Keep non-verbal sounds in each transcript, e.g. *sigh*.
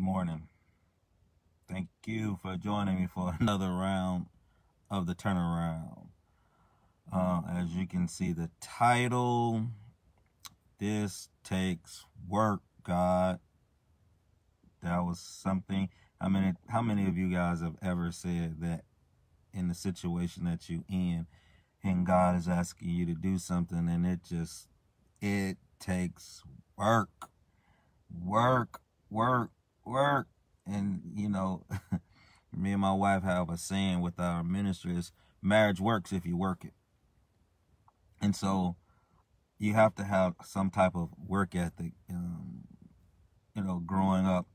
Good morning. Thank you for joining me for *laughs* another round of the turnaround. Uh, as you can see, the title This Takes Work, God. That was something. How many, how many of you guys have ever said that in the situation that you in and God is asking you to do something and it just it takes work work work work. And, you know, *laughs* me and my wife have a saying with our ministers, marriage works if you work it. And so you have to have some type of work ethic. Um, you know, growing up,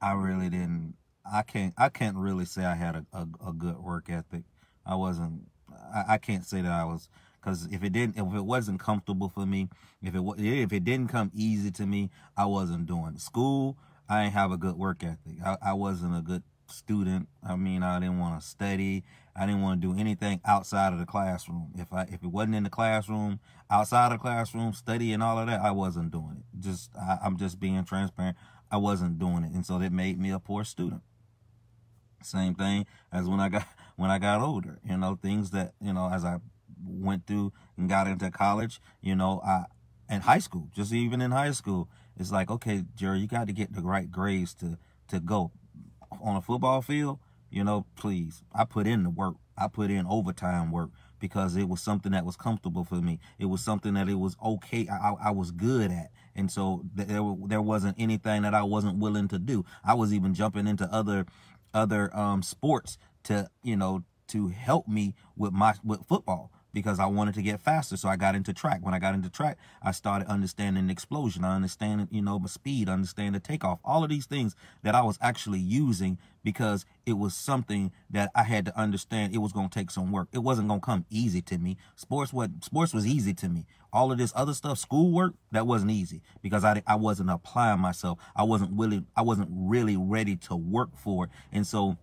I really didn't, I can't, I can't really say I had a, a, a good work ethic. I wasn't, I, I can't say that I was, because if it didn't, if it wasn't comfortable for me, if it if it didn't come easy to me, I wasn't doing school. I didn't have a good work ethic. I, I wasn't a good student. I mean, I didn't want to study. I didn't want to do anything outside of the classroom. If I if it wasn't in the classroom, outside of the classroom, study and all of that, I wasn't doing it. Just I, I'm just being transparent. I wasn't doing it, and so that made me a poor student. Same thing as when I *laughs* got when I got older. You know, things that you know as I went through and got into college. You know, I in high school, just even in high school, it's like, okay, Jerry, you got to get the right grades to to go on a football field. You know, please, I put in the work. I put in overtime work because it was something that was comfortable for me. It was something that it was okay. I, I was good at. And so there, there wasn't anything that I wasn't willing to do. I was even jumping into other, other, um, sports to, you know, to help me with my, with football because I wanted to get faster. So I got into track. When I got into track, I started understanding explosion. I understand, you know, my speed, I understand the takeoff, all of these things that I was actually using because it was something that I had to understand it was going to take some work. It wasn't going to come easy to me. Sports what sports was easy to me. All of this other stuff, schoolwork, that wasn't easy because I, I wasn't applying myself. I wasn't willing. I wasn't really ready to work for it. And so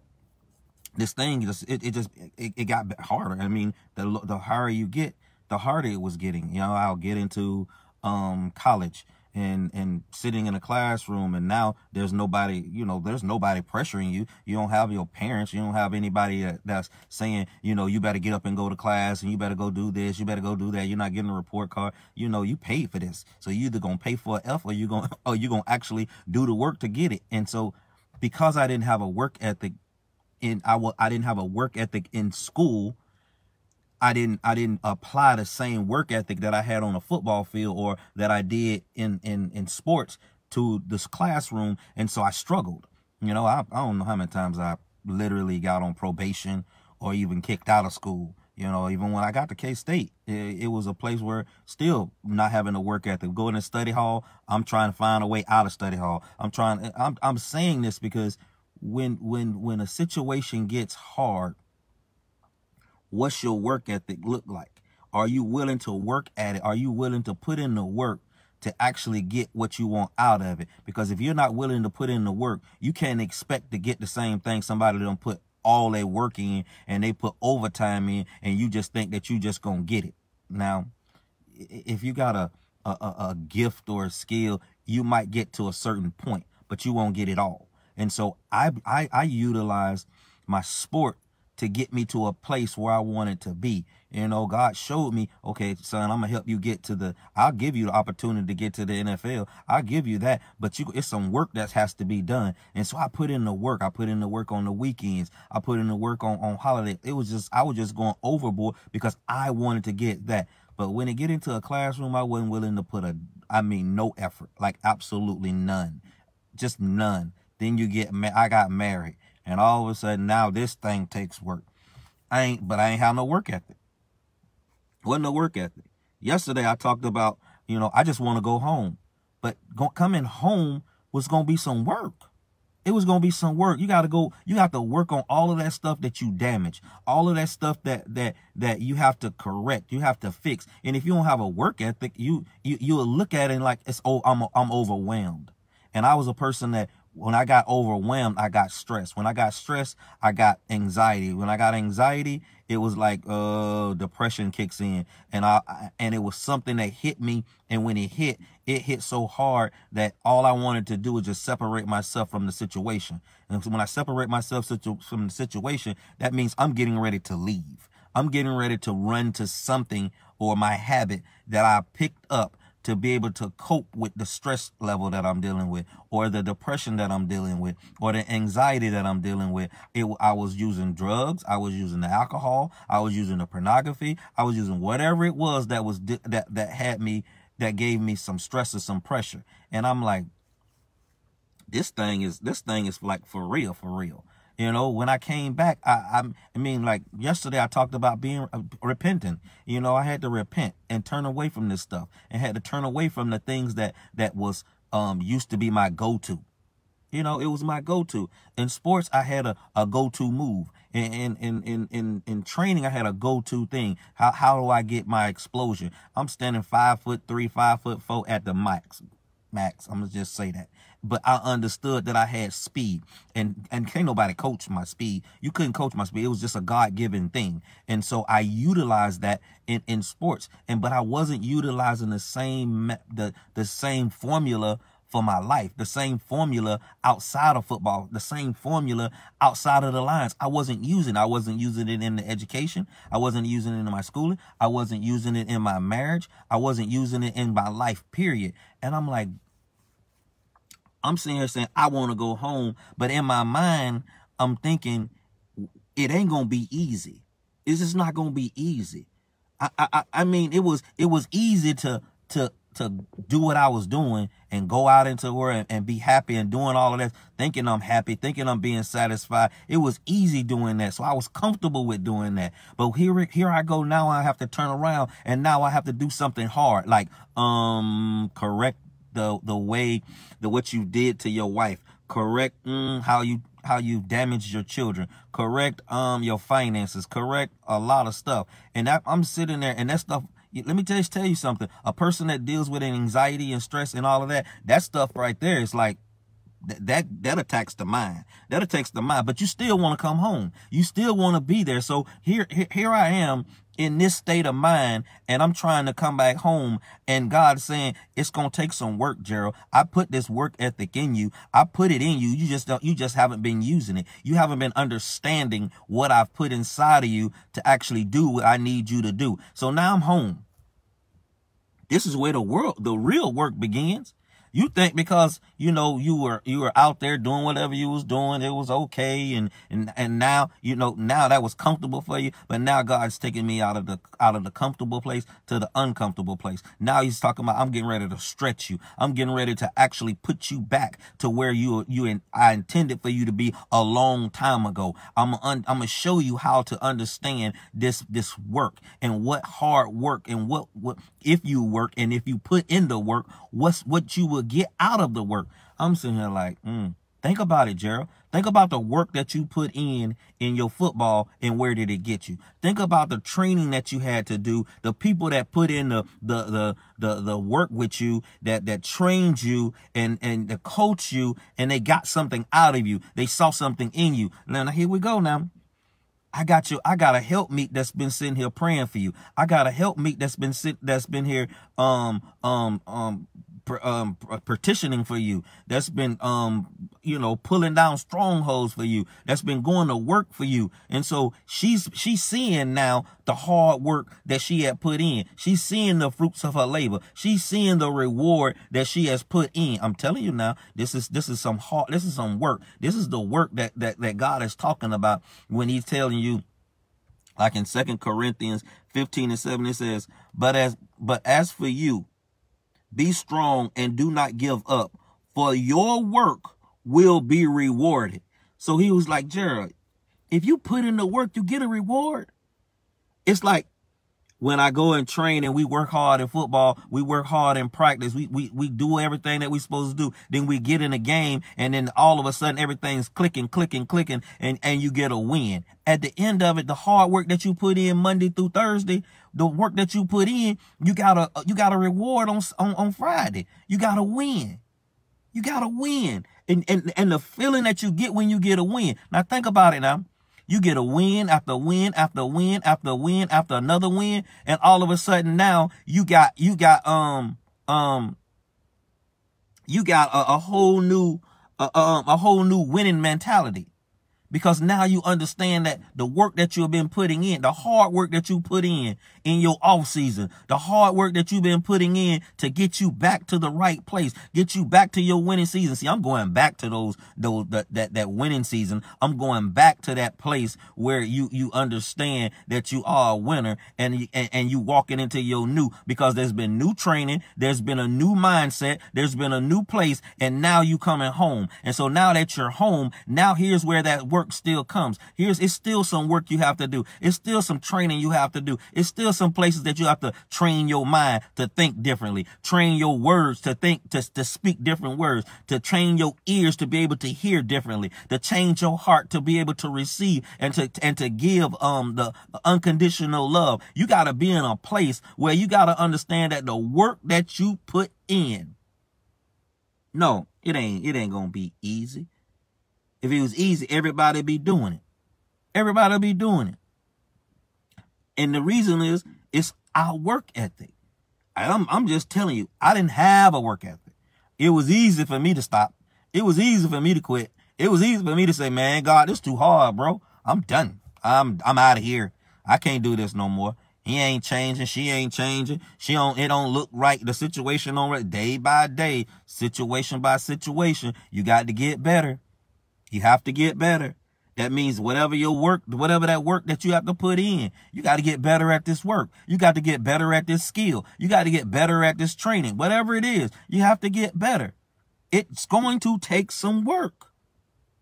this thing just it, it just it, it got harder i mean the the higher you get the harder it was getting you know i'll get into um college and and sitting in a classroom and now there's nobody you know there's nobody pressuring you you don't have your parents you don't have anybody that, that's saying you know you better get up and go to class and you better go do this you better go do that you're not getting a report card you know you paid for this so you either gonna pay for an f or you gonna *laughs* or you gonna actually do the work to get it and so because i didn't have a work ethic in I w- I didn't have a work ethic in school. I didn't I didn't apply the same work ethic that I had on a football field or that I did in in in sports to this classroom, and so I struggled. You know, I, I don't know how many times I literally got on probation or even kicked out of school. You know, even when I got to K State, it, it was a place where still not having a work ethic. Going to study hall, I'm trying to find a way out of study hall. I'm trying. I'm I'm saying this because when when when a situation gets hard, what's your work ethic look like? Are you willing to work at it? Are you willing to put in the work to actually get what you want out of it? Because if you're not willing to put in the work, you can't expect to get the same thing somebody don't put all their work in and they put overtime in and you just think that you just gonna get it. Now, if you got a, a, a gift or a skill, you might get to a certain point, but you won't get it all. And so I, I, I utilized my sport to get me to a place where I wanted to be. You know, God showed me, okay, son, I'm gonna help you get to the. I'll give you the opportunity to get to the NFL. I'll give you that, but you, it's some work that has to be done. And so I put in the work. I put in the work on the weekends. I put in the work on on holiday. It was just I was just going overboard because I wanted to get that. But when it get into a classroom, I wasn't willing to put a. I mean, no effort, like absolutely none, just none. Then you get, ma I got married. And all of a sudden now this thing takes work. I ain't, but I ain't have no work ethic. Wasn't no work ethic. Yesterday I talked about, you know, I just want to go home. But go, coming home was going to be some work. It was going to be some work. You got to go, you got to work on all of that stuff that you damage, all of that stuff that, that, that you have to correct, you have to fix. And if you don't have a work ethic, you, you, you'll look at it like it's, oh, I'm, I'm overwhelmed. And I was a person that when I got overwhelmed, I got stressed. When I got stressed, I got anxiety. When I got anxiety, it was like uh depression kicks in and I, I and it was something that hit me and when it hit, it hit so hard that all I wanted to do was just separate myself from the situation. And when I separate myself situ from the situation, that means I'm getting ready to leave. I'm getting ready to run to something or my habit that I picked up to be able to cope with the stress level that I'm dealing with or the depression that I'm dealing with or the anxiety that I'm dealing with. It, I was using drugs. I was using the alcohol. I was using the pornography. I was using whatever it was that was that, that had me, that gave me some stress or some pressure. And I'm like, this thing is, this thing is like for real, for real. You know, when I came back, I, I, I mean, like yesterday, I talked about being uh, repentant. You know, I had to repent and turn away from this stuff, and had to turn away from the things that that was um used to be my go-to. You know, it was my go-to. In sports, I had a, a go-to move. and in, in, in, in, in training, I had a go-to thing. How, how do I get my explosion? I'm standing five foot three, five foot four at the max. Max, I'm going to just say that but I understood that I had speed. And and can't nobody coach my speed. You couldn't coach my speed. It was just a God given thing. And so I utilized that in, in sports. And but I wasn't utilizing the same the the same formula for my life, the same formula outside of football, the same formula outside of the lines. I wasn't using. I wasn't using it in the education. I wasn't using it in my schooling. I wasn't using it in my marriage. I wasn't using it in my life, period. And I'm like, I'm sitting here saying, I want to go home. But in my mind, I'm thinking, it ain't going to be easy. It's just not going to be easy. I, I, I mean, it was, it was easy to, to, to do what I was doing and go out into the world and, and be happy and doing all of that, thinking I'm happy, thinking I'm being satisfied. It was easy doing that. So I was comfortable with doing that. But here, here I go. Now I have to turn around and now I have to do something hard, like, um, correct the the way the what you did to your wife correct mm, how you how you damaged your children correct um your finances correct a lot of stuff and I, i'm sitting there and that stuff let me just tell you something a person that deals with anxiety and stress and all of that that stuff right there is like that, that that attacks the mind. That attacks the mind. But you still want to come home. You still want to be there. So here, here, here I am in this state of mind, and I'm trying to come back home. And God's saying it's gonna take some work, Gerald. I put this work ethic in you. I put it in you. You just don't. You just haven't been using it. You haven't been understanding what I've put inside of you to actually do what I need you to do. So now I'm home. This is where the world, the real work begins. You think because, you know, you were, you were out there doing whatever you was doing, it was okay. And, and, and now, you know, now that was comfortable for you, but now God's taking me out of the, out of the comfortable place to the uncomfortable place. Now he's talking about, I'm getting ready to stretch you. I'm getting ready to actually put you back to where you, you and I intended for you to be a long time ago. I'm, un, I'm going to show you how to understand this, this work and what hard work and what, what, if you work and if you put in the work, what's what you would get out of the work. I'm sitting here like, mm, think about it, Gerald. Think about the work that you put in in your football and where did it get you. Think about the training that you had to do, the people that put in the the the the, the work with you, that that trained you and and to coach you, and they got something out of you. They saw something in you. Now here we go now. I got you. I got a help meet that's been sitting here praying for you. I got a help meet that's been sit that's been here um um um um, uh, partitioning for you, that's been, um, you know, pulling down strongholds for you, that's been going to work for you. And so she's, she's seeing now the hard work that she had put in. She's seeing the fruits of her labor. She's seeing the reward that she has put in. I'm telling you now, this is, this is some hard, this is some work. This is the work that, that, that God is talking about when he's telling you, like in Second Corinthians 15 and 7, it says, but as, but as for you, be strong and do not give up, for your work will be rewarded. So he was like, Gerald, if you put in the work, you get a reward. It's like when I go and train and we work hard in football, we work hard in practice, we, we, we do everything that we're supposed to do. Then we get in a game and then all of a sudden everything's clicking, clicking, clicking, and, and you get a win. At the end of it, the hard work that you put in Monday through Thursday the work that you put in, you got a you got a reward on on, on Friday. You got to win. You got to win. And, and and the feeling that you get when you get a win. Now think about it now. You get a win after win after win after win after another win, and all of a sudden now you got you got um um you got a, a whole new a, um a whole new winning mentality because now you understand that the work that you've been putting in, the hard work that you put in in your off season, the hard work that you've been putting in to get you back to the right place, get you back to your winning season. See, I'm going back to those those that that, that winning season. I'm going back to that place where you you understand that you are a winner and and, and you walking into your new because there's been new training, there's been a new mindset, there's been a new place, and now you coming home. And so now that you're home, now here's where that work work still comes. Here's it's still some work you have to do. It's still some training you have to do. It's still some places that you have to train your mind to think differently, train your words to think to, to speak different words, to train your ears to be able to hear differently, to change your heart to be able to receive and to and to give um the unconditional love. You gotta be in a place where you gotta understand that the work that you put in. No, it ain't it ain't gonna be easy. If it was easy, everybody be doing it. Everybody be doing it. And the reason is it's our work ethic. I'm, I'm just telling you, I didn't have a work ethic. It was easy for me to stop. It was easy for me to quit. It was easy for me to say, man, God, this too hard, bro. I'm done. I'm I'm out of here. I can't do this no more. He ain't changing. She ain't changing. She don't. It don't look right. The situation on Day by day, situation by situation. You got to get better. You have to get better. That means whatever your work, whatever that work that you have to put in, you got to get better at this work. You got to get better at this skill. You got to get better at this training. Whatever it is, you have to get better. It's going to take some work.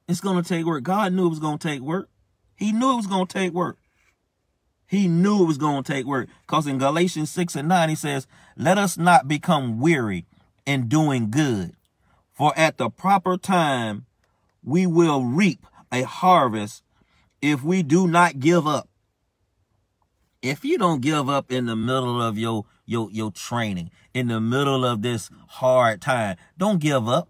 It's going to take work. God knew it was going to take work. He knew it was going to take work. He knew it was going to take work. Because in Galatians 6 and 9, he says, Let us not become weary in doing good. For at the proper time, we will reap a harvest if we do not give up. If you don't give up in the middle of your your your training, in the middle of this hard time, don't give up.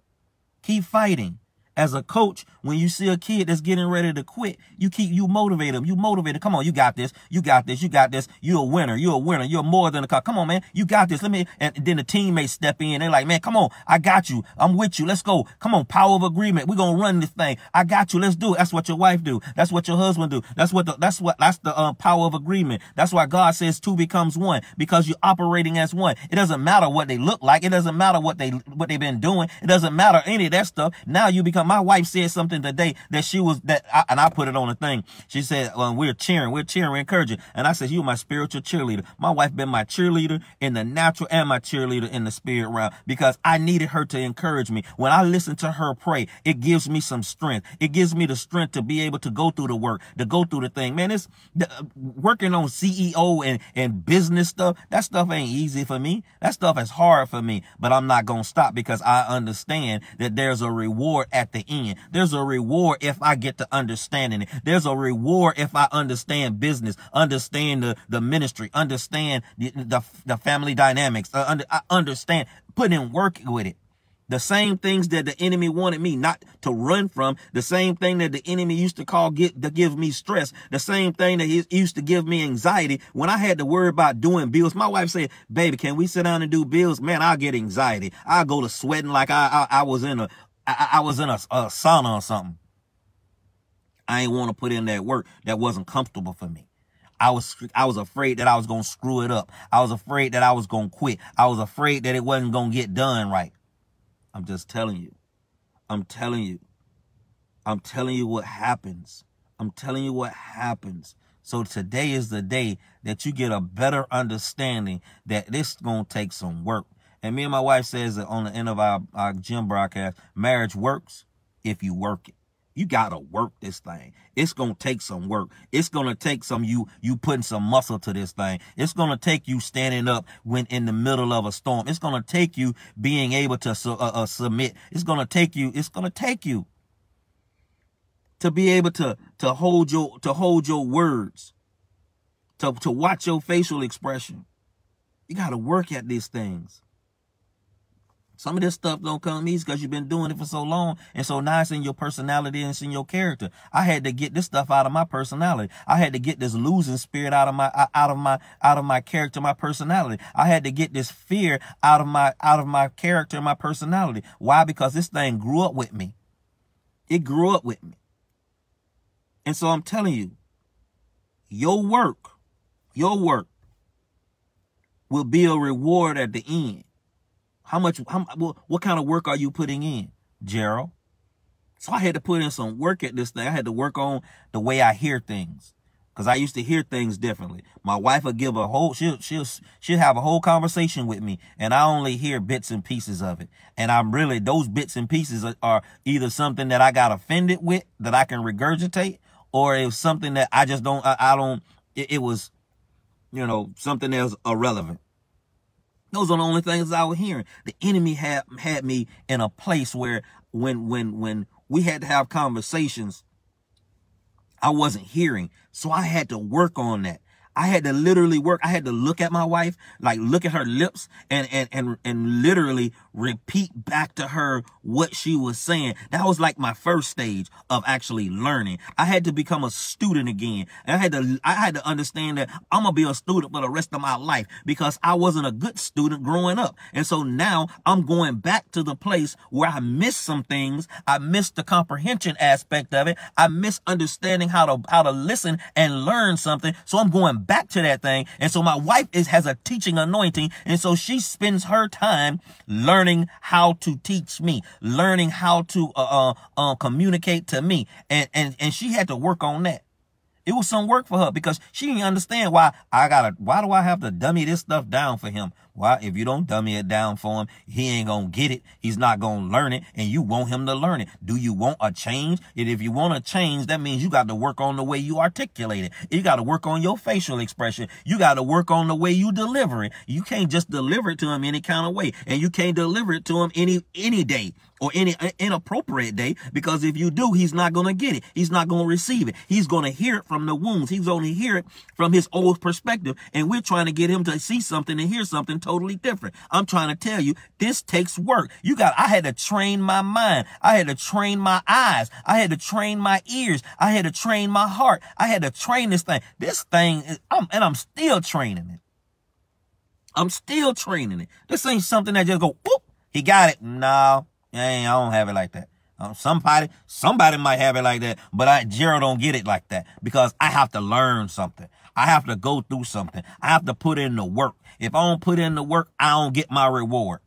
Keep fighting. As a coach, when you see a kid that's getting ready to quit, you keep, you motivate them. You motivate them. Come on, you got this. You got this. You got this. You're a winner. You're a winner. You're more than a cop. Come on, man. You got this. Let me, and then the teammates step in. They're like, man, come on. I got you. I'm with you. Let's go. Come on. Power of agreement. We're going to run this thing. I got you. Let's do it. That's what your wife do. That's what your husband do. That's what the, that's what, that's the uh, power of agreement. That's why God says two becomes one because you're operating as one. It doesn't matter what they look like. It doesn't matter what they, what they've been doing. It doesn't matter any of that stuff. Now you become, my wife said something something that that she was that I, and I put it on the thing. She said, well, "We're cheering, we're cheering, encouraging." And I said, "You are my spiritual cheerleader. My wife been my cheerleader in the natural and my cheerleader in the spirit realm because I needed her to encourage me. When I listen to her pray, it gives me some strength. It gives me the strength to be able to go through the work, to go through the thing. Man, it's the, uh, working on CEO and and business stuff. That stuff ain't easy for me. That stuff is hard for me. But I'm not gonna stop because I understand that there's a reward at the end. There's a a reward if I get to understanding it. There's a reward if I understand business, understand the, the ministry, understand the, the, the family dynamics. Uh, under, I understand putting in work with it. The same things that the enemy wanted me not to run from, the same thing that the enemy used to call get to give me stress, the same thing that he used to give me anxiety. When I had to worry about doing bills, my wife said, "Baby, can we sit down and do bills?" Man, I get anxiety. I go to sweating like I I, I was in a I, I was in a, a sauna or something. I ain't want to put in that work that wasn't comfortable for me. I was I was afraid that I was gonna screw it up. I was afraid that I was gonna quit. I was afraid that it wasn't gonna get done right. I'm just telling you. I'm telling you. I'm telling you what happens. I'm telling you what happens. So today is the day that you get a better understanding that this gonna take some work. And me and my wife says that on the end of our, our gym broadcast, marriage works if you work it. You gotta work this thing. It's gonna take some work. It's gonna take some you you putting some muscle to this thing. It's gonna take you standing up when in the middle of a storm. It's gonna take you being able to uh, uh, submit. It's gonna take you. It's gonna take you to be able to to hold your to hold your words. To to watch your facial expression. You gotta work at these things. Some of this stuff don't come easy because you've been doing it for so long, and so now it's in your personality and it's in your character. I had to get this stuff out of my personality. I had to get this losing spirit out of my out of my out of my character, my personality. I had to get this fear out of my out of my character, my personality. Why? Because this thing grew up with me. It grew up with me. And so I'm telling you, your work, your work will be a reward at the end. How much, how, what, what kind of work are you putting in, Gerald? So I had to put in some work at this thing. I had to work on the way I hear things. Cause I used to hear things differently. My wife would give a whole, she'll, she'll, she'll have a whole conversation with me and I only hear bits and pieces of it. And I'm really, those bits and pieces are, are either something that I got offended with that I can regurgitate or it's something that I just don't, I, I don't, it, it was, you know, something was irrelevant. Those are the only things I was hearing. The enemy had had me in a place where when when when we had to have conversations, I wasn't hearing. So I had to work on that. I had to literally work. I had to look at my wife, like look at her lips and, and, and, and literally repeat back to her what she was saying. That was like my first stage of actually learning. I had to become a student again. And I had to, I had to understand that I'm going to be a student for the rest of my life because I wasn't a good student growing up. And so now I'm going back to the place where I missed some things. I missed the comprehension aspect of it. I missed understanding how to, how to listen and learn something. So I'm going back to that thing. And so my wife is has a teaching anointing. And so she spends her time learning how to teach me, learning how to uh, uh, uh, communicate to me. And, and, and she had to work on that. It was some work for her because she didn't understand why I gotta, why do I have to dummy this stuff down for him? Why? If you don't dummy it down for him, he ain't gonna get it. He's not gonna learn it, and you want him to learn it. Do you want a change? And if you want a change, that means you got to work on the way you articulate it. You got to work on your facial expression. You got to work on the way you deliver it. You can't just deliver it to him any kind of way, and you can't deliver it to him any any day or any uh, inappropriate day because if you do, he's not going to get it. He's not going to receive it. He's going to hear it from the wounds. He's going to hear it from his old perspective. And we're trying to get him to see something and hear something totally different. I'm trying to tell you, this takes work. You got, I had to train my mind. I had to train my eyes. I had to train my ears. I had to train my heart. I had to train this thing. This thing, is, I'm, and I'm still training it. I'm still training it. This ain't something that just go, whoop, he got it. No, I don't have it like that. Um, somebody, somebody might have it like that, but I, Gerald don't get it like that because I have to learn something. I have to go through something. I have to put in the work. If I don't put in the work, I don't get my reward.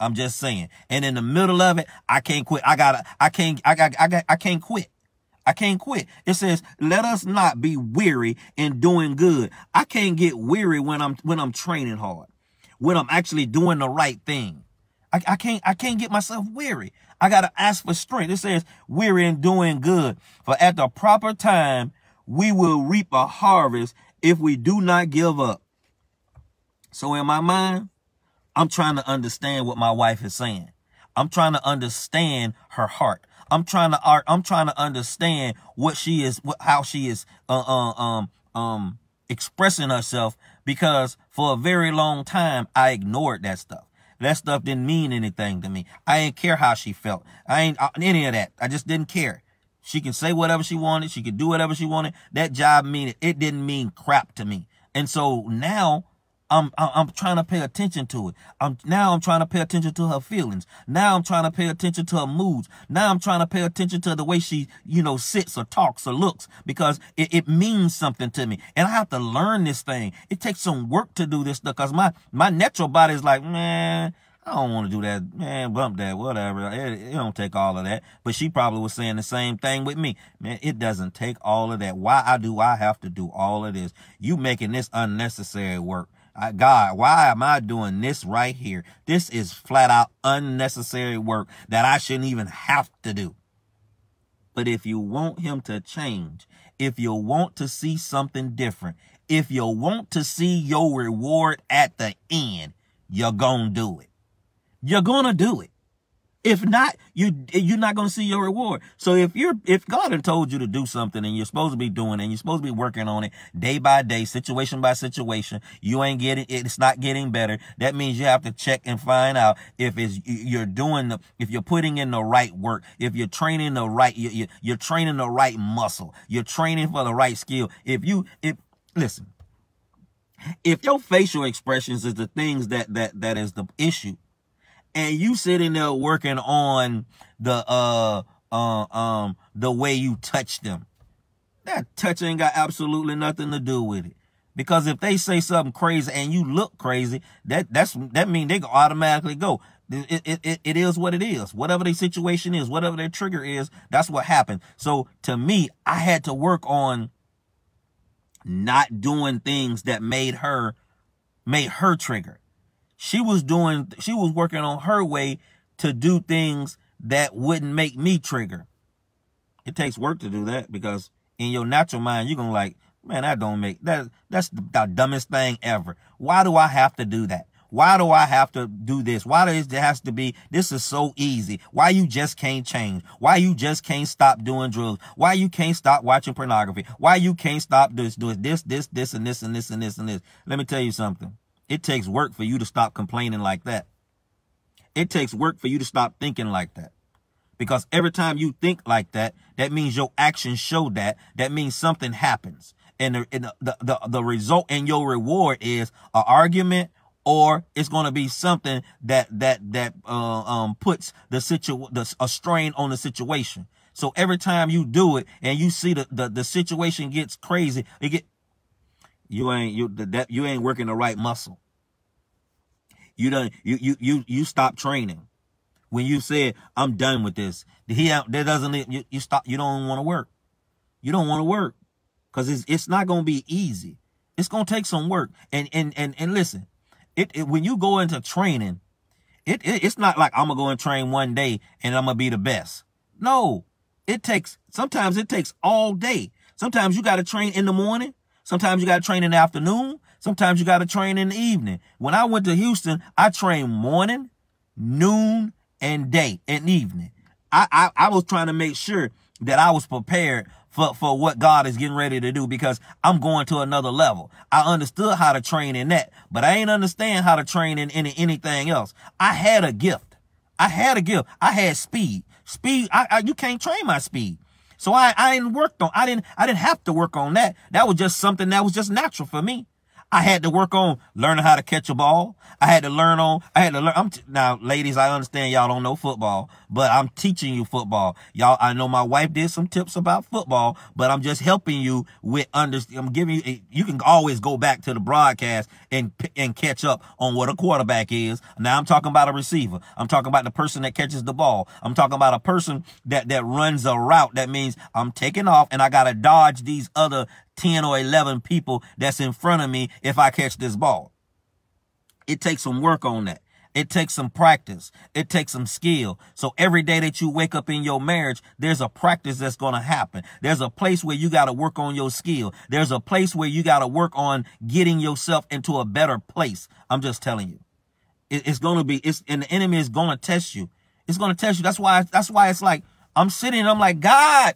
I'm just saying. And in the middle of it, I can't quit. I gotta, I can't, I got, I got, I can't quit. I can't quit. It says, let us not be weary in doing good. I can't get weary when I'm, when I'm training hard, when I'm actually doing the right thing. I, I, can't I can't get myself weary. I gotta ask for strength. It says weary in doing good. For at the proper time we will reap a harvest if we do not give up. So in my mind, I'm trying to understand what my wife is saying. I'm trying to understand her heart. I'm trying to art. I'm trying to understand what she is, what, how she is, uh, uh, um, um, expressing herself because for a very long time, I ignored that stuff. That stuff didn't mean anything to me. I didn't care how she felt. I ain't uh, any of that. I just didn't care. She can say whatever she wanted. She could do whatever she wanted. That job mean it didn't mean crap to me. And so now I'm I'm trying to pay attention to it. I'm now I'm trying to pay attention to her feelings. Now I'm trying to pay attention to her moods. Now I'm trying to pay attention to the way she, you know, sits or talks or looks because it, it means something to me. And I have to learn this thing. It takes some work to do this stuff because my my natural body is like, man, nah, I don't want to do that, man, bump that, whatever. It, it, don't take all of that. But she probably was saying the same thing with me. Man, it doesn't take all of that. Why I do I have to do all of this? You making this unnecessary work. I, God, why am I doing this right here? This is flat out unnecessary work that I shouldn't even have to do. But if you want him to change, if you want to see something different, if you want to see your reward at the end, you're going to do it. You're going to do it. If not, you you're not going to see your reward. So if you're if God had told you to do something and you're supposed to be doing it and you're supposed to be working on it day by day, situation by situation, you ain't getting it's not getting better. That means you have to check and find out if it's you're doing the if you're putting in the right work, if you're training the right you, you, are training the right muscle, you're training for the right skill. If you if listen, if your facial expressions is the things that that that is the issue and you sitting there working on the uh, uh um the way you touch them. That touch ain't got absolutely nothing to do with it. Because if they say something crazy and you look crazy, that that's that means they automatically go. It, it, it is what it is. Whatever their situation is, whatever their trigger is, that's what happened. So to me, I had to work on not doing things that made her made her trigger. She was doing, she was working on her way to do things that wouldn't make me trigger. It takes work to do that because in your natural mind, you're going to like, man, that don't make, that. that's the, dumbest thing ever. Why do I have to do that? Why do I have to do this? Why does it has to be? This is so easy. Why you just can't change? Why you just can't stop doing drugs? Why you can't stop watching pornography? Why you can't stop this, doing this, this, this, and this, and this, and this, and this? Let me tell you something. It takes work for you to stop complaining like that. It takes work for you to stop thinking like that. Because every time you think like that, that means your actions show that. That means something happens. And the, and the, the, the result and your reward is an argument or it's going to be something that, that, that, uh, um, puts the situ, the, a strain on the situation. So every time you do it and you see the, the, the situation gets crazy, it get, you ain't you that you ain't working the right muscle. You done you you you you stop training. When you said I'm done with this, he that doesn't you, you stop you don't want to work. You don't want to work because it's it's not gonna be easy. It's gonna take some work. And and and and listen, it, it when you go into training, it, it it's not like I'm gonna go and train one day and I'm gonna be the best. No, it takes sometimes it takes all day. Sometimes you got to train in the morning. Sometimes you got to train in the afternoon. Sometimes you got to train in the evening. When I went to Houston, I trained morning, noon, and day and evening. I, I, I was trying to make sure that I was prepared for, for what God is getting ready to do because I'm going to another level. I understood how to train in that, but I ain't understand how to train in, any anything else. I had a gift. I had a gift. I had speed. Speed. I, I you can't train my speed. So I, I didn't work on, I didn't, I didn't have to work on that. That was just something that was just natural for me. I had to work on learning how to catch a ball. I had to learn on, I had to learn. I'm t- now, ladies, I understand y'all don't know football, but I'm teaching you football. Y'all, I know my wife did some tips about football, but I'm just helping you with under, I'm giving you, you can always go back to the broadcast and, and catch up on what a quarterback is. Now I'm talking about a receiver. I'm talking about the person that catches the ball. I'm talking about a person that, that runs a route. That means I'm taking off and I got to dodge these other 10 or 11 people that's in front of me if I catch this ball. It takes some work on that. It takes some practice. It takes some skill. So every day that you wake up in your marriage, there's a practice that's going to happen. There's a place where you got to work on your skill. There's a place where you got to work on getting yourself into a better place. I'm just telling you. It's going to be, it's, and the enemy is going to test you. It's going to test you. That's why, that's why it's like, I'm sitting I'm like, God,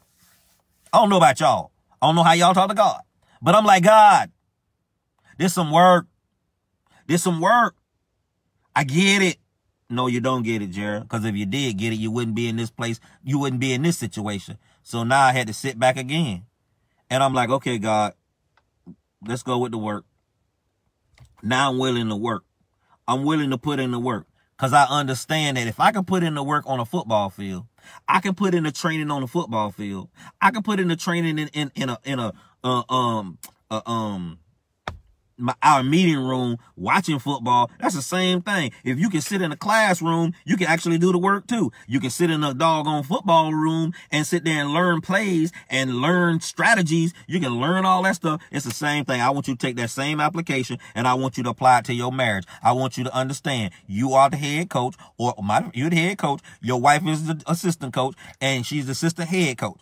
I don't know about y'all. I don't know how y'all talk to God, but I'm like, God, there's some work. There's some work. I get it. No, you don't get it, Jared. Because if you did get it, you wouldn't be in this place. You wouldn't be in this situation. So now I had to sit back again. And I'm like, okay, God, let's go with the work. Now I'm willing to work. I'm willing to put in the work. Because I understand that if I can put in the work on a football field, I can put in a training on the football field. I can put in a training in in, in a in a uh, um uh, um our meeting room watching football. That's the same thing. If you can sit in a classroom, you can actually do the work too. You can sit in a doggone football room and sit there and learn plays and learn strategies. You can learn all that stuff. It's the same thing. I want you to take that same application and I want you to apply it to your marriage. I want you to understand you are the head coach or my, you're the head coach. Your wife is the assistant coach and she's the assistant head coach.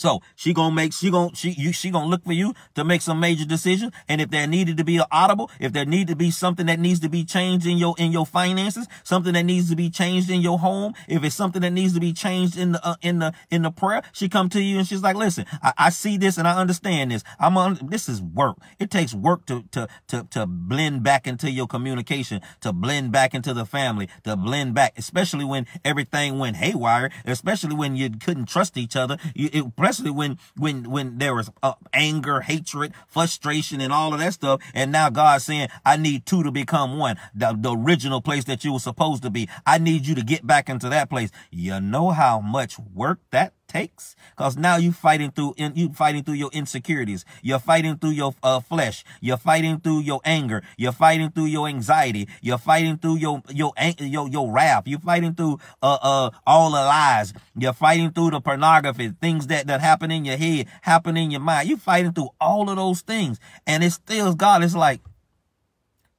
So she gonna make she gonna she you she gonna look for you to make some major decisions. And if there needed to be an audible, if there needed to be something that needs to be changed in your in your finances, something that needs to be changed in your home, if it's something that needs to be changed in the uh, in the in the prayer, she come to you and she's like, listen, I, I see this and I understand this. I'm on this is work. It takes work to to to to blend back into your communication, to blend back into the family, to blend back, especially when everything went haywire, especially when you couldn't trust each other. You, it especially when when when there was uh, anger, hatred, frustration, and all of that stuff. And now God's saying, I need two to become one. The, the original place that you were supposed to be. I need you to get back into that place. You know how much work that takes because now you fighting through in, you fighting through your insecurities you're fighting through your uh, flesh you're fighting through your anger you're fighting through your anxiety you're fighting through your your your, your wrath you're fighting through uh, uh, all the lies you're fighting through the pornography things that that happen in your head happen in your mind you're fighting through all of those things and it still god is like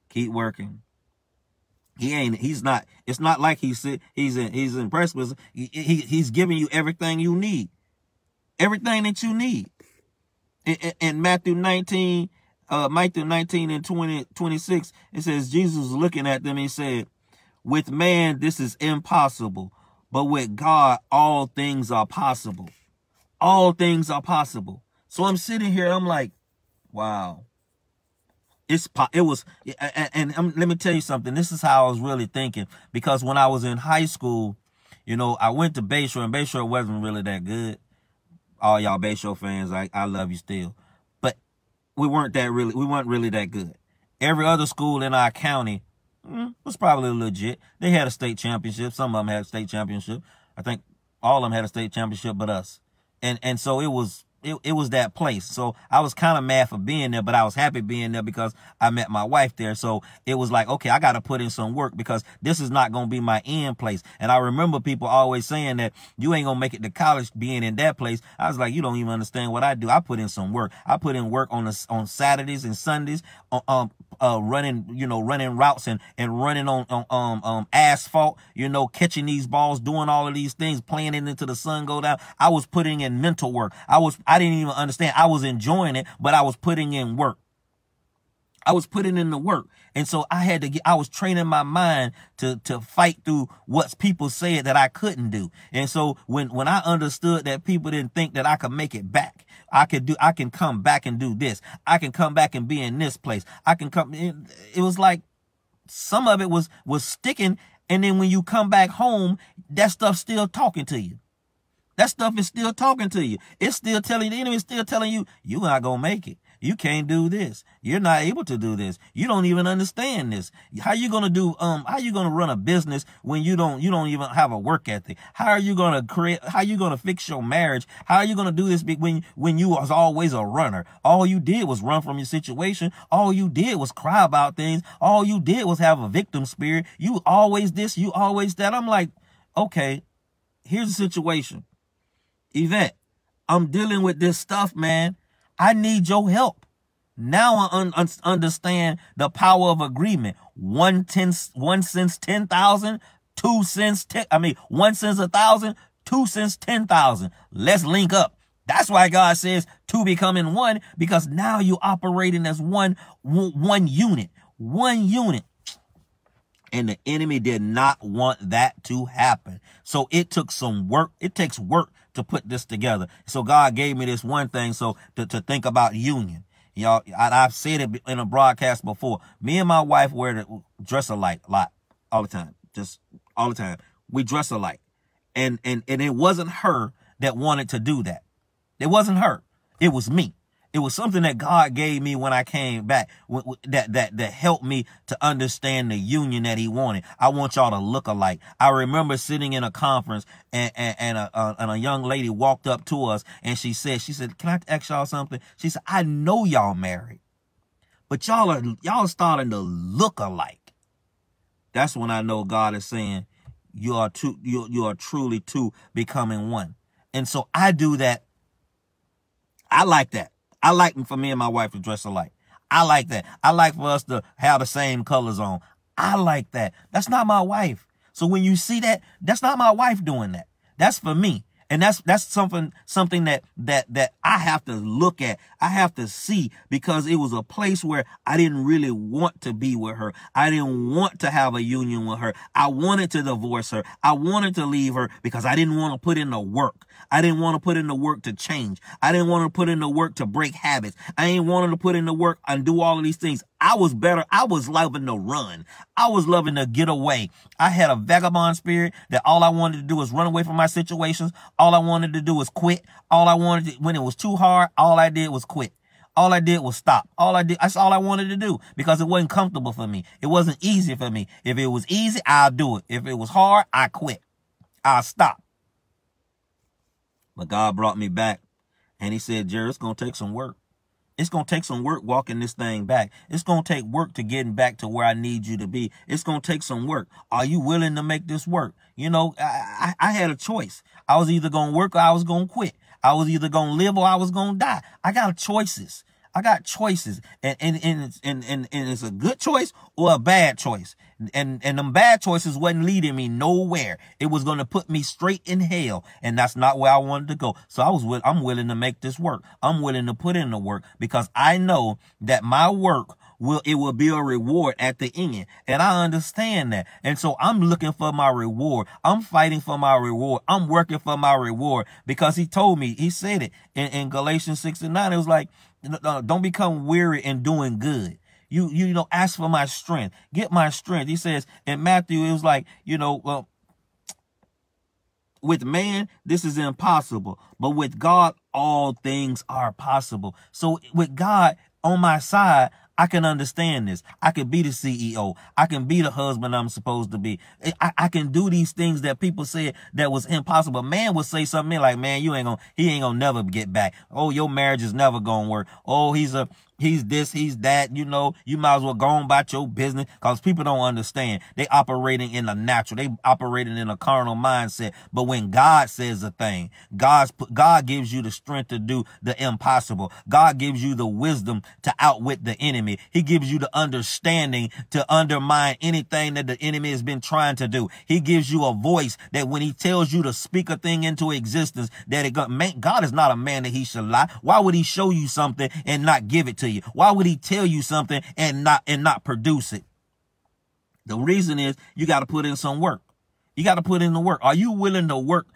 keep working he ain't. He's not. It's not like he's he's in, he's impressed with. He, he, he's giving you everything you need, everything that you need. In, in Matthew 19, uh, Matthew 19 and 20, 26, it says Jesus was looking at them. He said, "With man this is impossible, but with God all things are possible. All things are possible." So I'm sitting here. I'm like, "Wow." it's it was and, and, let me tell you something this is how i was really thinking because when i was in high school you know i went to bayshore and bayshore wasn't really that good all y'all bayshore fans i, I love you still but we weren't that really we weren't really that good every other school in our county mm, was probably legit they had a state championship some of them had a state championship i think all of them had a state championship but us and and so it was it, it was that place. So I was kind of mad for being there, but I was happy being there because I met my wife there. So it was like, okay, I got to put in some work because this is not going to be my end place. And I remember people always saying that you ain't going to make it to college being in that place. I was like, you don't even understand what I do. I put in some work. I put in work on the, on Saturdays and Sundays, um, uh, running, you know, running routes and, and running on, on um, um, asphalt, you know, catching these balls, doing all of these things, playing it into the sun go down. I was putting in mental work. I was, I didn't even understand. I was enjoying it, but I was putting in work. I was putting in the work. And so I had to get, I was training my mind to, to fight through what people said that I couldn't do. And so when, when I understood that people didn't think that I could make it back, I could do, I can come back and do this. I can come back and be in this place. I can come, it, was like some of it was, was sticking. And then when you come back home, that stuff still talking to you. That stuff is still talking to you. It's still telling the enemy's still telling you, you are not gonna make it. You can't do this. You're not able to do this. You don't even understand this. How you gonna do um how you gonna run a business when you don't you don't even have a work ethic? How are you gonna create how you gonna fix your marriage? How are you gonna do this when when you was always a runner? All you did was run from your situation. All you did was cry about things. All you did was have a victim spirit. You always this, you always that. I'm like, okay, here's the situation. Yvette. I'm dealing with this stuff, man. I need your help. Now I un un understand the power of agreement. One, ten, one cents, 10,000, two cents, ten, I mean, one cents, a thousand, two cents, 10,000. Let's link up. That's why God says two becoming one, because now you're operating as one, one unit, one unit. And the enemy did not want that to happen. So it took some work. It takes work to put this together. So God gave me this one thing. So to, to think about union. Y'all, I, have said it in a broadcast before. Me and my wife wear the dress alike a lot, all the time, just all the time. We dress alike, and and and it wasn't her that wanted to do that. It wasn't her. It was me. It was something that God gave me when I came back that, that, that helped me to understand the union that he wanted. I want y'all to look alike. I remember sitting in a conference and, and, and a, a, and a young lady walked up to us and she said, she said, can I ask y'all something? She said, I know y'all married, but y'all are, y'all starting to look alike. That's when I know God is saying, you are two, you, you are truly two becoming one. And so I do that. I like that. I like for me and my wife to dress alike. I like that. I like for us to have the same colors on. I like that. That's not my wife. So when you see that, that's not my wife doing that. That's for me. And that's that's something something that that that I have to look at. I have to see because it was a place where I didn't really want to be with her. I didn't want to have a union with her. I wanted to divorce her. I wanted to leave her because I didn't want to put in the work. I didn't want to put in the work to change. I didn't want to put in the work to break habits. I ain't wanted to put in the work and do all of these things. I was better. I was loving to run. I was loving to get away. I had a vagabond spirit that all I wanted to do was run away from my situations. All I wanted to do was quit. All I wanted to, when it was too hard, all I did was quit. All I did was stop. All I did, that's all I wanted to do because it wasn't comfortable for me. It wasn't easy for me. If it was easy, I'll do it. If it was hard, I quit. I'll stop. But God brought me back and he said, Jerry, it's going to take some work. It's going to take some work walking this thing back. It's going to take work to getting back to where I need you to be. It's going to take some work. Are you willing to make this work? You know, I, I, I had a choice. I was either going to work or I was going to quit. I was either going to live or I was going to die. I got choices. I got choices, and and and it's, and, and, and it's a good choice or a bad choice, and and them bad choices wasn't leading me nowhere. It was gonna put me straight in hell, and that's not where I wanted to go. So I was with, I'm willing to make this work. I'm willing to put in the work because I know that my work will it will be a reward at the end. And I understand that. And so I'm looking for my reward. I'm fighting for my reward. I'm working for my reward because he told me, he said it in, in Galatians 6 and 9. It was like, don't become weary in doing good. You, you know, ask for my strength. Get my strength. He says in Matthew, it was like, you know, well, uh, with man, this is impossible, but with God, all things are possible. So with God on my side, I can understand this. I can be the CEO. I can be the husband I'm supposed to be. I, I can do these things that people said that was impossible. Man would say something like, man, you ain't gonna, he ain't gonna never get back. Oh, your marriage is never gonna work. Oh, he's a, he's this, he's that, you know, you might as well go on about your business because people don't understand. They operating in the natural. They operating in a carnal mindset. But when God says a thing, God's, God gives you the strength to do the impossible. God gives you the wisdom to outwit the enemy. He gives you the understanding to undermine anything that the enemy has been trying to do. He gives you a voice that when he tells you to speak a thing into existence, that it, God, God is not a man that he should lie. Why would he show you something and not give it to you? you? Why would he tell you something and not and not produce it? The reason is you got to put in some work. You got to put in the work. Are you willing to work?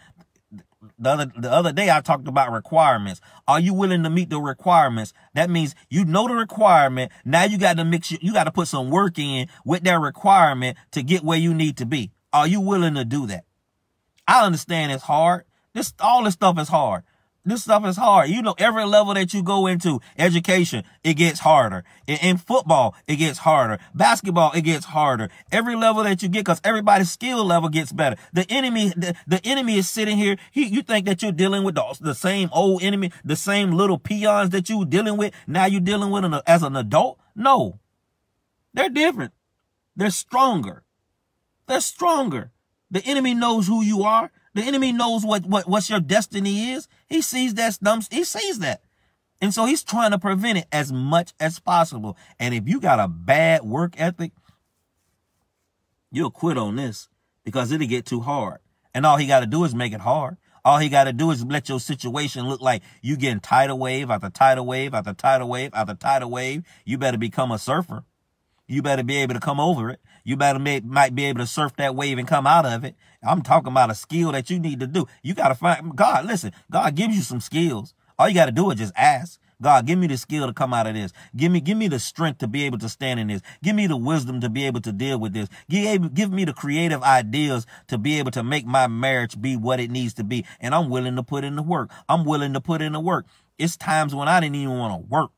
The other, the other day I talked about requirements. Are you willing to meet the requirements? That means you know the requirement. Now you got to mix. You got to put some work in with that requirement to get where you need to be. Are you willing to do that? I understand it's hard. This all this stuff is hard this stuff is hard. You know, every level that you go into, education, it gets harder. In, in football, it gets harder. Basketball, it gets harder. Every level that you get, because everybody's skill level gets better. The enemy, the, the enemy is sitting here. He, you think that you're dealing with the, the same old enemy, the same little peons that you dealing with. Now you're dealing with an, as an adult. No, they're different. They're stronger. They're stronger. The enemy knows who you are. The enemy knows what, what, what your destiny is. He sees that stumps. He sees that. And so he's trying to prevent it as much as possible. And if you got a bad work ethic, you'll quit on this because it'll get too hard. And all he got to do is make it hard. All he got to do is let your situation look like you getting tidal wave after tidal wave after tidal wave after tidal wave. You better become a surfer. You better be able to come over it. You better may, might be able to surf that wave and come out of it. I'm talking about a skill that you need to do. You got to find God. Listen, God gives you some skills. All you got to do is just ask. God, give me the skill to come out of this. Give me, give me the strength to be able to stand in this. Give me the wisdom to be able to deal with this. Give, give me the creative ideas to be able to make my marriage be what it needs to be. And I'm willing to put in the work. I'm willing to put in the work. It's times when I didn't even want to work.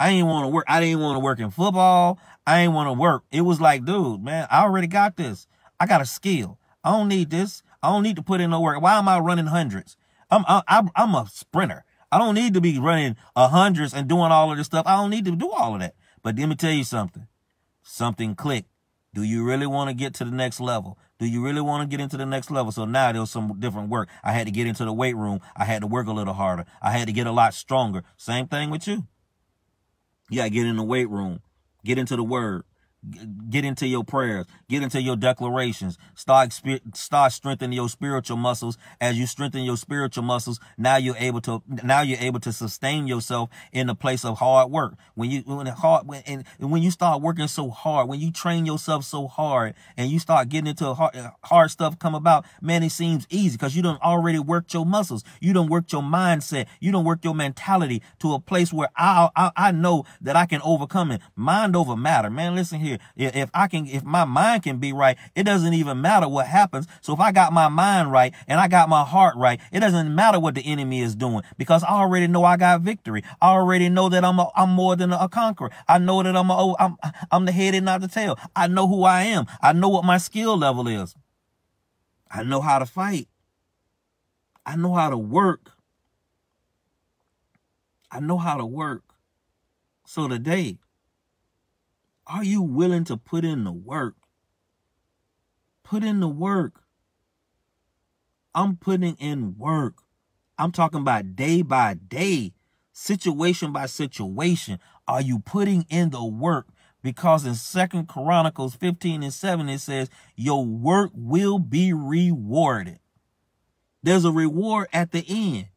I didn't want to work. I didn't want to work in football. I didn't want to work. It was like, dude, man, I already got this. I got a skill. I don't need this. I don't need to put in no work. Why am I running hundreds? I'm I, am i am a sprinter. I don't need to be running a hundreds and doing all of this stuff. I don't need to do all of that. But let me tell you something. Something clicked. Do you really want to get to the next level? Do you really want to get into the next level? So now there's some different work. I had to get into the weight room. I had to work a little harder. I had to get a lot stronger. Same thing with you. Yeah, get in the weight room. Get into the word get into your prayers, get into your declarations, start start strengthening your spiritual muscles. As you strengthen your spiritual muscles, now you're able to now you're able to sustain yourself in the place of hard work. When you when hard when, and when you start working so hard, when you train yourself so hard, and you start getting into hard, uh, hard stuff come about, man, it seems easy because you don't already worked your muscles, you don't work your mindset, you don't work your mentality to a place where I I, I know that I can overcome it. Mind over matter, man. Listen here. If I can, if my mind can be right, it doesn't even matter what happens. So if I got my mind right and I got my heart right, it doesn't matter what the enemy is doing because I already know I got victory. I already know that I'm a, I'm more than a conqueror. I know that I'm oh, I'm I'm the head and not the tail. I know who I am. I know what my skill level is. I know how to fight. I know how to work. I know how to work. So today, are you willing to put in the work? Put in the work. I'm putting in work. I'm talking about day by day, situation by situation. Are you putting in the work? Because in Second Chronicles 15 and 7, it says, Your work will be rewarded. There's a reward at the end.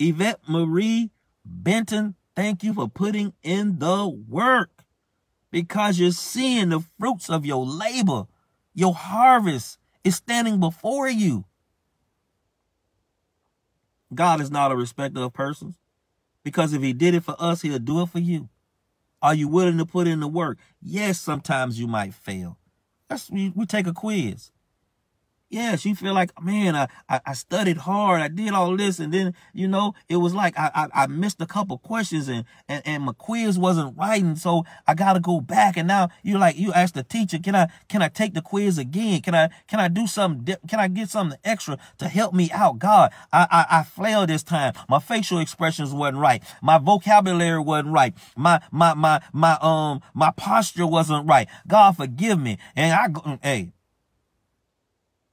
Yvette Marie Benton, thank you for putting in the work because you're seeing the fruits of your labor. Your harvest is standing before you. God is not a respecter of persons because if he did it for us, he'll do it for you. Are you willing to put in the work? Yes, sometimes you might fail. That's, we, we take a quiz yeah, she feel like, man, I, I, studied hard. I did all this. And then, you know, it was like I, I, I missed a couple questions and, and, and my quiz wasn't writing. So I got to go back. And now you're like, you ask the teacher, can I, can I take the quiz again? Can I, can I do something? Can I get something extra to help me out? God, I, I, I flailed this time. My facial expressions wasn't right. My vocabulary wasn't right. My, my, my, my, um, my posture wasn't right. God, forgive me. And I, hey,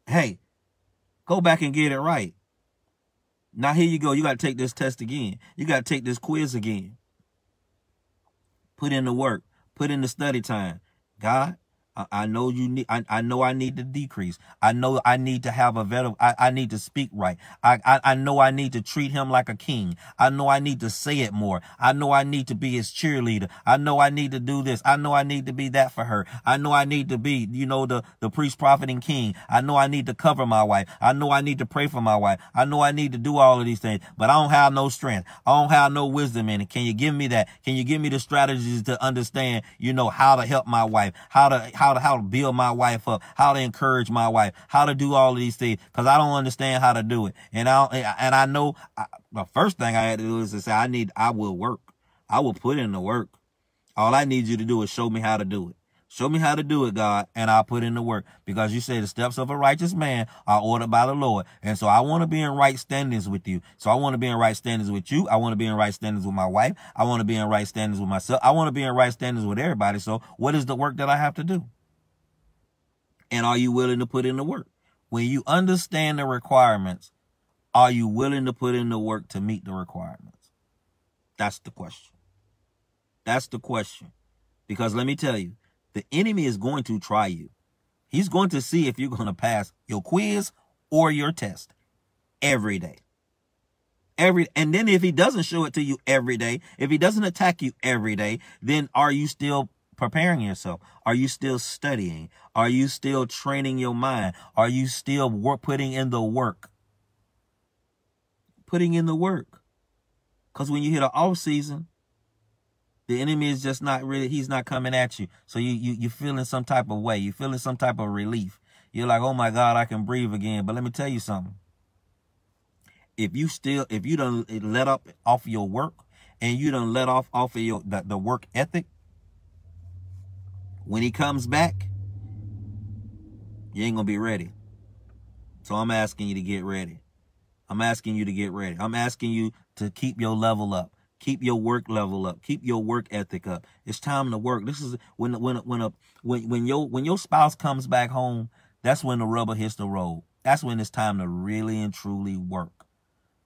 hey, go back and get it right. Now here you go. You got to take this test again. You got to take this quiz again. Put in the work. Put in the study time. God, I know you need, I, I know I need to decrease. I know I need to have a better, I, I need to speak right. I, I, I know I need to treat him like a king. I know I need to say it more. I know I need to be his cheerleader. I know I need to do this. I know I need to be that for her. I know I need to be, you know, the, the priest, prophet, and king. I know I need to cover my wife. I know I need to pray for my wife. I know I need to do all of these things, but I don't have no strength. I don't have no wisdom in it. Can you give me that? Can you give me the strategies to understand, you know, how to help my wife, how to, how how to, how to build my wife up, how to encourage my wife, how to do all of these things. Cause I don't understand how to do it. And I, and I know I, the first thing I had to do is to say, I need, I will work. I will put in the work. All I need you to do is show me how to do it. Show me how to do it, God, and I'll put in the work. Because you say the steps of a righteous man are ordered by the Lord. And so I want to be in right standings with you. So I want to be in right standings with you. I want to be in right standings with my wife. I want to be in right standings with myself. I want to be in right standings with everybody. So what is the work that I have to do? And are you willing to put in the work? When you understand the requirements, are you willing to put in the work to meet the requirements? That's the question. That's the question. Because let me tell you, the enemy is going to try you. He's going to see if you're going to pass your quiz or your test every day. Every and then if he doesn't show it to you every day, if he doesn't attack you every day, then are you still preparing yourself? Are you still studying? Are you still training your mind? Are you still work, putting in the work? Putting in the work. Because when you hit an off season, the enemy is just not really, he's not coming at you. So you, you, you're feeling some type of way. You're feeling some type of relief. You're like, oh my God, I can breathe again. But let me tell you something. If you still, if you don't let up off your work and you don't let off off of your, the, the work ethic, when he comes back, you ain't going to be ready. So I'm asking you to get ready. I'm asking you to get ready. I'm asking you to keep your level up. Keep your work level up. Keep your work ethic up. It's time to work. This is when when when a when when your when your spouse comes back home, that's when the rubber hits the road. That's when it's time to really and truly work.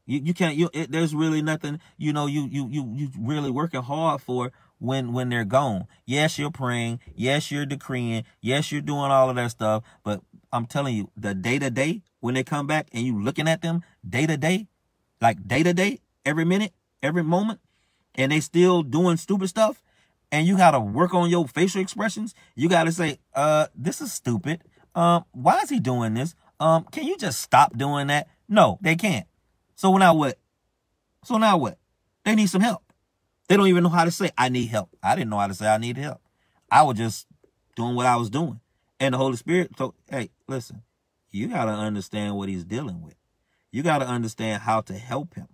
You you can't you it, there's really nothing, you know, you you you you really working hard for when when they're gone. Yes, you're praying. Yes, you're decreeing. Yes, you're doing all of that stuff. But I'm telling you, the day to day when they come back and you looking at them day to day, like day to day, every minute, every moment, and they still doing stupid stuff, and you gotta work on your facial expressions. You gotta say, uh, this is stupid. Um, why is he doing this? Um, can you just stop doing that? No, they can't. So now what? So now what? They need some help. They don't even know how to say, I need help. I didn't know how to say, I need help. I was just doing what I was doing. And the Holy Spirit told, hey, listen, you got to understand what he's dealing with. You got to understand how to help him.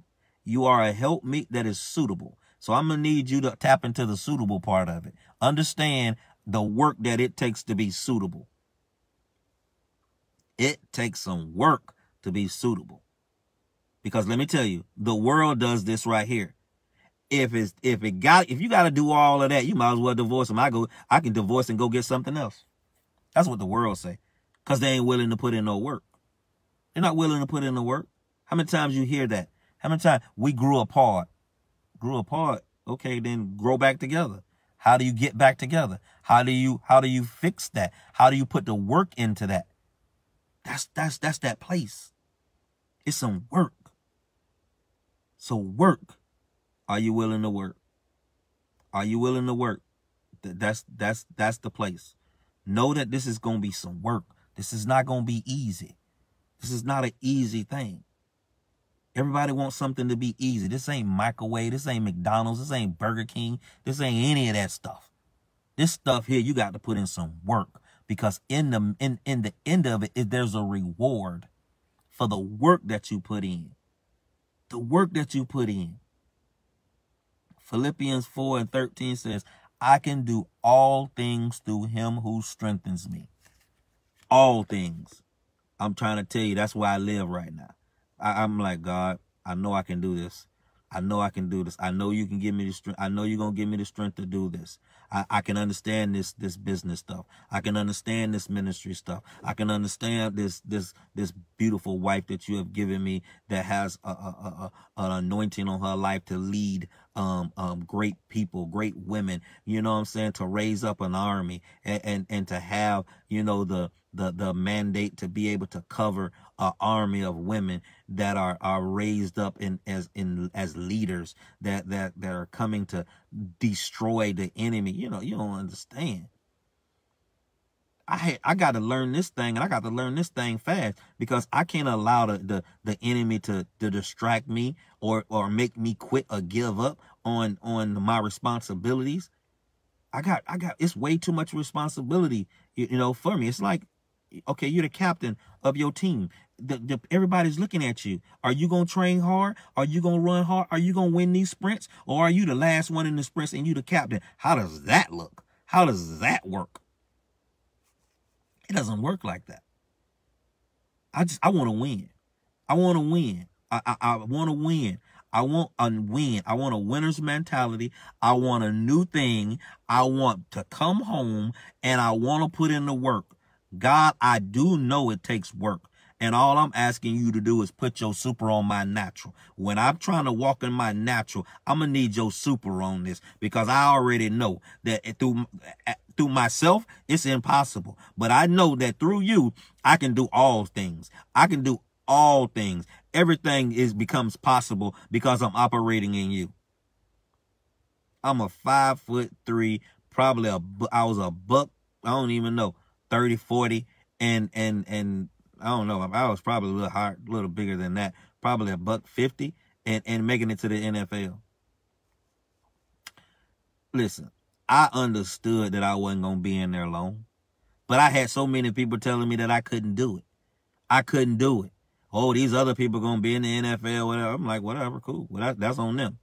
You are a helpmeet that is suitable. So I'm going to need you to tap into the suitable part of it. Understand the work that it takes to be suitable. It takes some work to be suitable. Because let me tell you, the world does this right here if it's if it got if you got to do all of that, you might as well divorce them. I go, I can divorce and go get something else. That's what the world say, cause they ain't willing to put in no work. They're not willing to put in the work. How many times you hear that? How many times we grew apart? Grew apart. Okay, then grow back together. How do you get back together? How do you how do you fix that? How do you put the work into that? That's that's that's that place. It's some work. So work are you willing to work? Are you willing to work? That's that's that's the place. Know that this is going to be some work. This is not going to be easy. This is not an easy thing. Everybody wants something to be easy. This ain't microwave. This ain't McDonald's. This ain't Burger King. This ain't any of that stuff. This stuff here, you got to put in some work because in the in in the end of it, it there's a reward for the work that you put in. The work that you put in. Philippians 4 and 13 says, I can do all things through him who strengthens me. All things. I'm trying to tell you, that's where I live right now. I, am like, God, I know I can do this. I know I can do this. I know you can give me the strength. I know you're going to give me the strength to do this. I, I can understand this this business stuff. I can understand this ministry stuff. I can understand this this this beautiful wife that you have given me that has a, a, a, an anointing on her life to lead um, um, great people, great women, you know what I'm saying, to raise up an army and, and, and to have, you know, the, the the mandate to be able to cover an army of women that are are raised up in as in as leaders that that that are coming to destroy the enemy. You know, you don't understand. I had, I got to learn this thing and I got to learn this thing fast because I can't allow the, the, the enemy to, to distract me or, or make me quit or give up on, on my responsibilities. I got, I got, it's way too much responsibility, you, you know, for me. It's like Okay, you're the captain of your team. The, the, everybody's looking at you. Are you going to train hard? Are you going to run hard? Are you going to win these sprints? Or are you the last one in the sprints and you the captain? How does that look? How does that work? It doesn't work like that. I just, I want to win. I want to win. I, I, I want to win. I want a win. I want a winner's mentality. I want a new thing. I want to come home and I want to put in the work. God, I do know it takes work. And all I'm asking you to do is put your super on my natural. When I'm trying to walk in my natural, I'm going to need your super on this because I already know that through, through myself, it's impossible. But I know that through you, I can do all things. I can do all things. Everything is becomes possible because I'm operating in you. I'm a five foot three, probably a, I was a buck. I don't even know. 30, 40, and and and I don't know. I was probably a little higher, a little bigger than that. Probably a buck fifty, and and making it to the NFL. Listen, I understood that I wasn't gonna be in there alone, but I had so many people telling me that I couldn't do it. I couldn't do it. Oh, these other people gonna be in the NFL, whatever. I'm like, whatever, cool. Well, that, that's on them.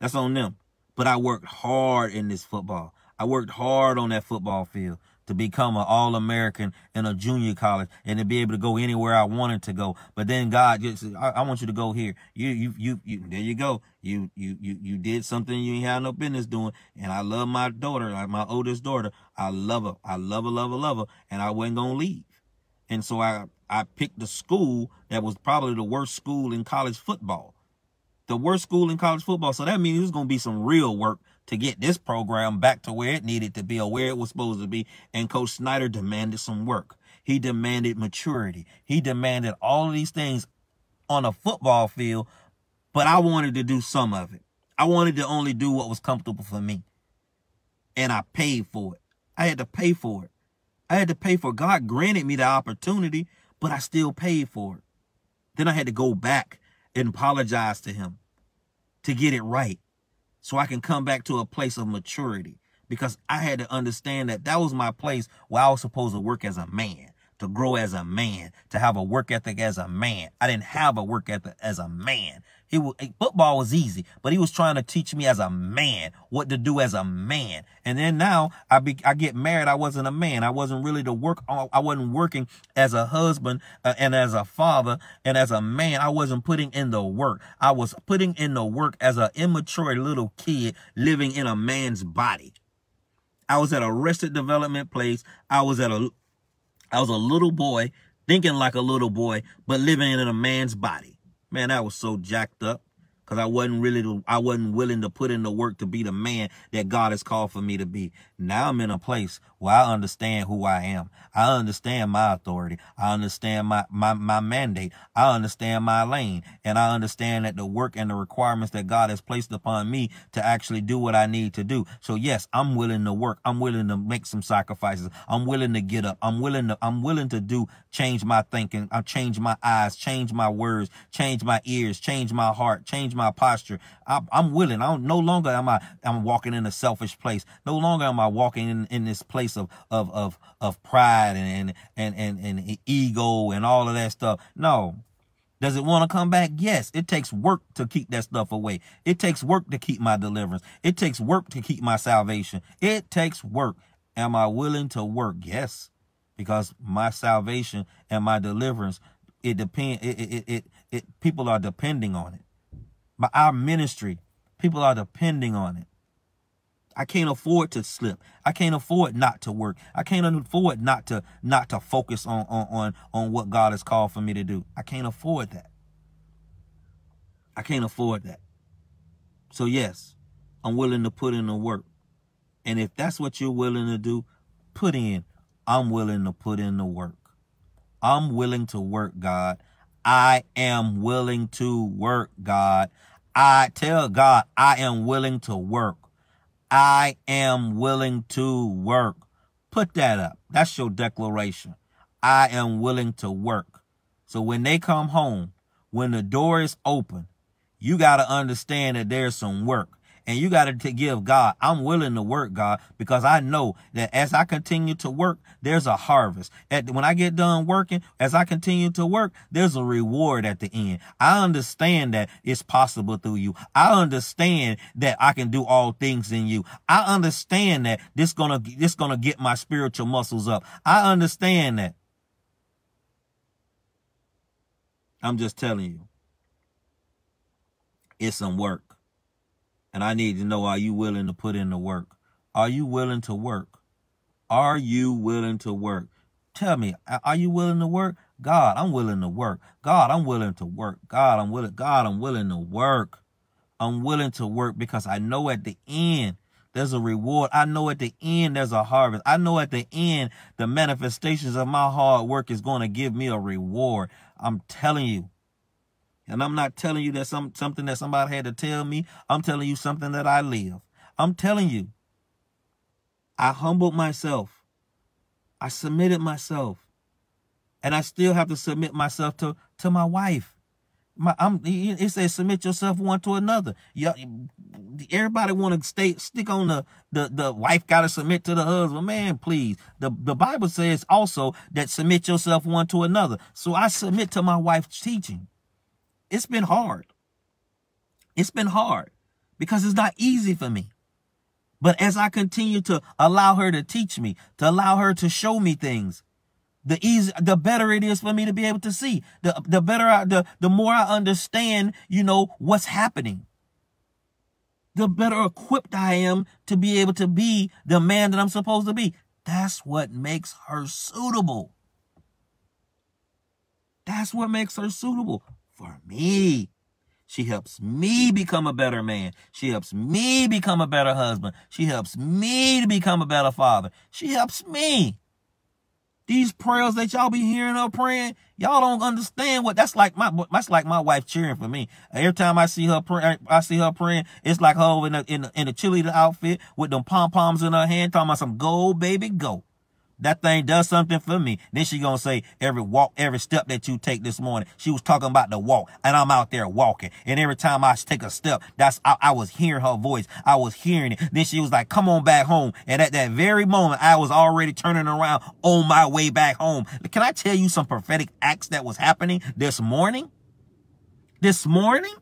That's on them. But I worked hard in this football. I worked hard on that football field to become an All-American in a junior college and to be able to go anywhere I wanted to go. But then God just, I, I want you to go here. You, you, you, you, there you go. You, you, you, you did something you ain't had no business doing. And I love my daughter, like my oldest daughter. I love her. I love her, love her, love her. And I wasn't going to leave. And so I, I picked the school that was probably the worst school in college football. The worst school in college football. So that means it was going to be some real work to get this program back to where it needed to be or where it was supposed to be. And Coach Snyder demanded some work. He demanded maturity. He demanded all of these things on a football field, but I wanted to do some of it. I wanted to only do what was comfortable for me. And I paid for it. I had to pay for it. I had to pay for it. God granted me the opportunity, but I still paid for it. Then I had to go back and apologize to him to get it right so I can come back to a place of maturity because I had to understand that that was my place where I was supposed to work as a man, to grow as a man, to have a work ethic as a man. I didn't have a work ethic as a man. He was, football was easy, but he was trying to teach me as a man what to do as a man. And then now I be, I get married. I wasn't a man. I wasn't really to work. I wasn't working as a husband uh, and as a father and as a man. I wasn't putting in the work. I was putting in the work as an immature little kid living in a man's body. I was at a arrested development place. I was at a, I was a little boy thinking like a little boy, but living in a man's body. Man, that was so jacked up because I wasn't really, to, I wasn't willing to put in the work to be the man that God has called for me to be. Now I'm in a place where I understand who I am. I understand my authority. I understand my, my, my mandate. I understand my lane. And I understand that the work and the requirements that God has placed upon me to actually do what I need to do. So yes, I'm willing to work. I'm willing to make some sacrifices. I'm willing to get up. I'm willing to, I'm willing to do, change my thinking. I change my eyes, change my words, change my ears, change my heart, change my posture. I, am willing. I don't, no longer am I I'm walking in a selfish place. No longer am I walking in, in this place of of of of pride and and and and ego and all of that stuff. No, does it want to come back? Yes. It takes work to keep that stuff away. It takes work to keep my deliverance. It takes work to keep my salvation. It takes work. Am I willing to work? Yes. Because my salvation and my deliverance, it depend it it, it, it people are depending on it by our ministry. People are depending on it. I can't afford to slip. I can't afford not to work. I can't afford not to not to focus on on on, on what God has called for me to do. I can't afford that. I can't afford that. So yes, I'm willing to put in the work. And if that's what you're willing to do, put in. I'm willing to put in the work. I'm willing to work, God. I am willing to work, God. I tell God, I am willing to work. I am willing to work. Put that up. That's your declaration. I am willing to work. So when they come home, when the door is open, you got to understand that there's some work. And you got to give God, I'm willing to work, God, because I know that as I continue to work, there's a harvest. At, when I get done working, as I continue to work, there's a reward at the end. I understand that it's possible through you. I understand that I can do all things in you. I understand that this gonna this gonna get my spiritual muscles up. I understand that. I'm just telling you. It's some work. And I need to know, are you willing to put in the work? Are you willing to work? Are you willing to work? Tell me, are you willing to work? God, I'm willing to work. God, I'm willing to work. God, I'm willing. God, I'm willing to work. I'm willing to work because I know at the end there's a reward. I know at the end there's a harvest. I know at the end the manifestations of my hard work is going to give me a reward. I'm telling you, and I'm not telling you that some something that somebody had to tell me. I'm telling you something that I live. I'm telling you. I humbled myself. I submitted myself. And I still have to submit myself to, to my wife. My, I'm, it says submit yourself one to another. you everybody want to stay stick on the the the wife got to submit to the husband. Man, please. The the Bible says also that submit yourself one to another. So I submit to my wife's teaching it's been hard. It's been hard because it's not easy for me. But as I continue to allow her to teach me, to allow her to show me things, the easy, the better it is for me to be able to see. The the better, I, the the more I understand, you know what's happening. The better equipped I am to be able to be the man that I'm supposed to be. That's what makes her suitable. That's what makes her suitable for me. She helps me become a better man. She helps me become a better husband. She helps me to become a better father. She helps me. These prayers that y'all be hearing her praying, y'all don't understand what that's like. My that's like my wife cheering for me every time I see her pray. I see her praying. It's like her in a in a, in a cheerleader outfit with them pom poms in her hand, talking about some gold baby go. That thing does something for me. Then she gonna say every walk, every step that you take this morning. She was talking about the walk, and I'm out there walking. And every time I take a step, that's I, I was hearing her voice. I was hearing it. Then she was like, "Come on back home." And at that very moment, I was already turning around on my way back home. Can I tell you some prophetic acts that was happening this morning? This morning,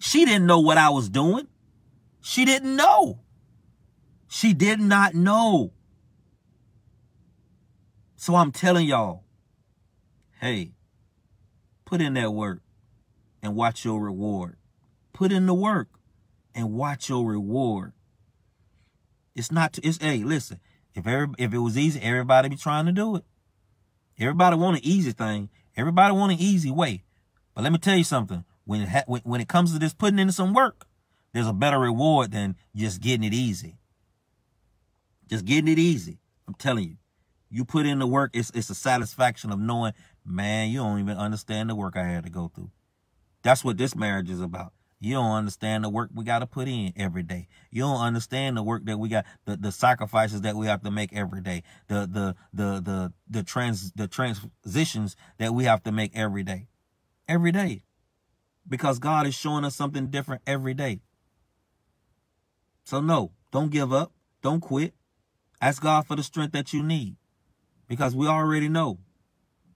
she didn't know what I was doing. She didn't know. She did not know. So I'm telling y'all, hey, put in that work and watch your reward. Put in the work and watch your reward. It's not, to, it's, hey, listen, if every, if it was easy, everybody be trying to do it. Everybody want an easy thing. Everybody want an easy way. But let me tell you something. When it, when, when it comes to this putting in some work, there's a better reward than just getting it easy. Just getting it easy. I'm telling you. You put in the work, it's, it's a satisfaction of knowing, man, you don't even understand the work I had to go through. That's what this marriage is about. You don't understand the work we got to put in every day. You don't understand the work that we got, the, the sacrifices that we have to make every day, the the the the the trans the transitions that we have to make every day, every day, because God is showing us something different every day. So no, don't give up, don't quit. Ask God for the strength that you need. Because we already know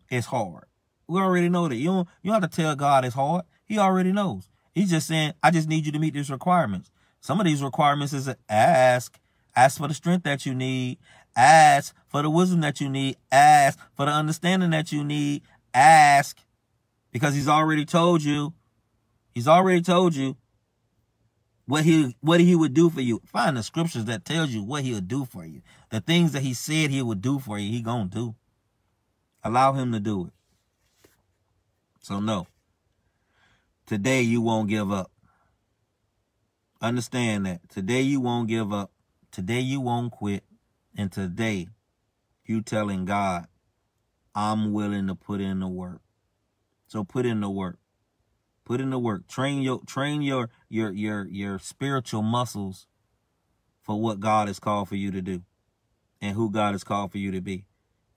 it's hard. We already know that. You don't, you don't have to tell God it's hard. He already knows. He's just saying, I just need you to meet these requirements. Some of these requirements is ask. Ask for the strength that you need. Ask for the wisdom that you need. Ask for the understanding that you need. Ask because he's already told you. He's already told you what he what he would do for you. Find the scriptures that tells you what he'll do for you. The things that he said he would do for you, he gonna do. Allow him to do it. So no. Today you won't give up. Understand that. Today you won't give up. Today you won't quit. And today you telling God, I'm willing to put in the work. So put in the work. Put in the work. Train your train your your your your spiritual muscles for what God has called for you to do and who God has called for you to be.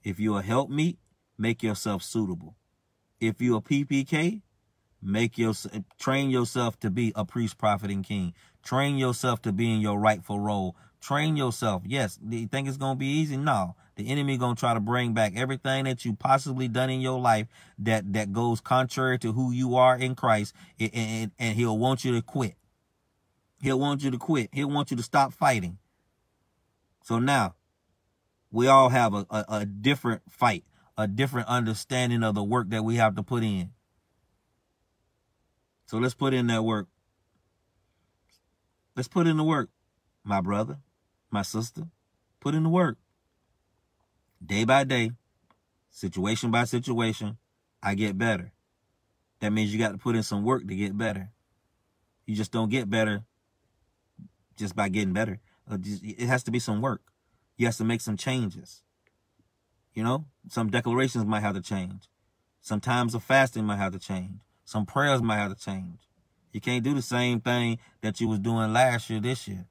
If you're a helpmeet, make yourself suitable. If you're a PPK, make your train yourself to be a priest, prophet, and king. Train yourself to be in your rightful role Train yourself. Yes. Do you think it's going to be easy? No. The enemy going to try to bring back everything that you possibly done in your life that, that goes contrary to who you are in Christ. And, and, and he'll want you to quit. He'll want you to quit. He'll want you to stop fighting. So now we all have a, a, a different fight, a different understanding of the work that we have to put in. So let's put in that work. Let's put in the work, my brother my sister. Put in the work. Day by day, situation by situation, I get better. That means you got to put in some work to get better. You just don't get better just by getting better. Uh, it has to be some work. You have to make some changes. You know, some declarations might have to change. Some times of fasting might have to change. Some prayers might have to change. You can't do the same thing that you was doing last year, this year.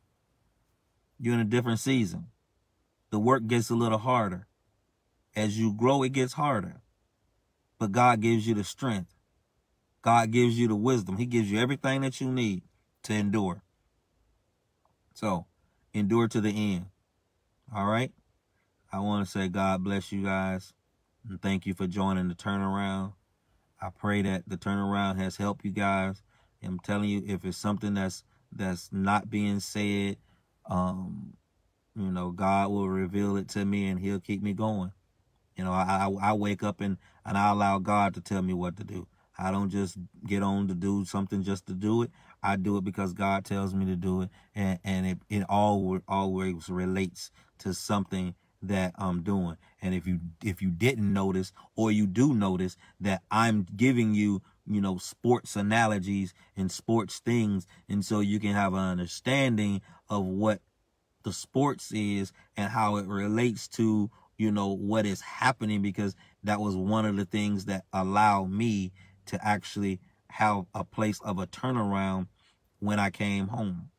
You're in a different season. The work gets a little harder. As you grow, it gets harder. But God gives you the strength. God gives you the wisdom. He gives you everything that you need to endure. So, endure to the end. All right? I want to say God bless you guys and thank you for joining the turnaround. I pray that the turnaround has helped you guys. I'm telling you, if it's something that's that's not being said, um, you know, God will reveal it to me and he'll keep me going. You know, I, I, I wake up and, and I allow God to tell me what to do. I don't just get on to do something just to do it. I do it because God tells me to do it, and and it, it all always relates to something that I'm doing. And if you if you didn't notice, or you do notice that I'm giving you you know sports analogies and sports things, and so you can have an understanding of what the sports is and how it relates to, you know, what is happening because that was one of the things that allowed me to actually have a place of a turnaround when I came home.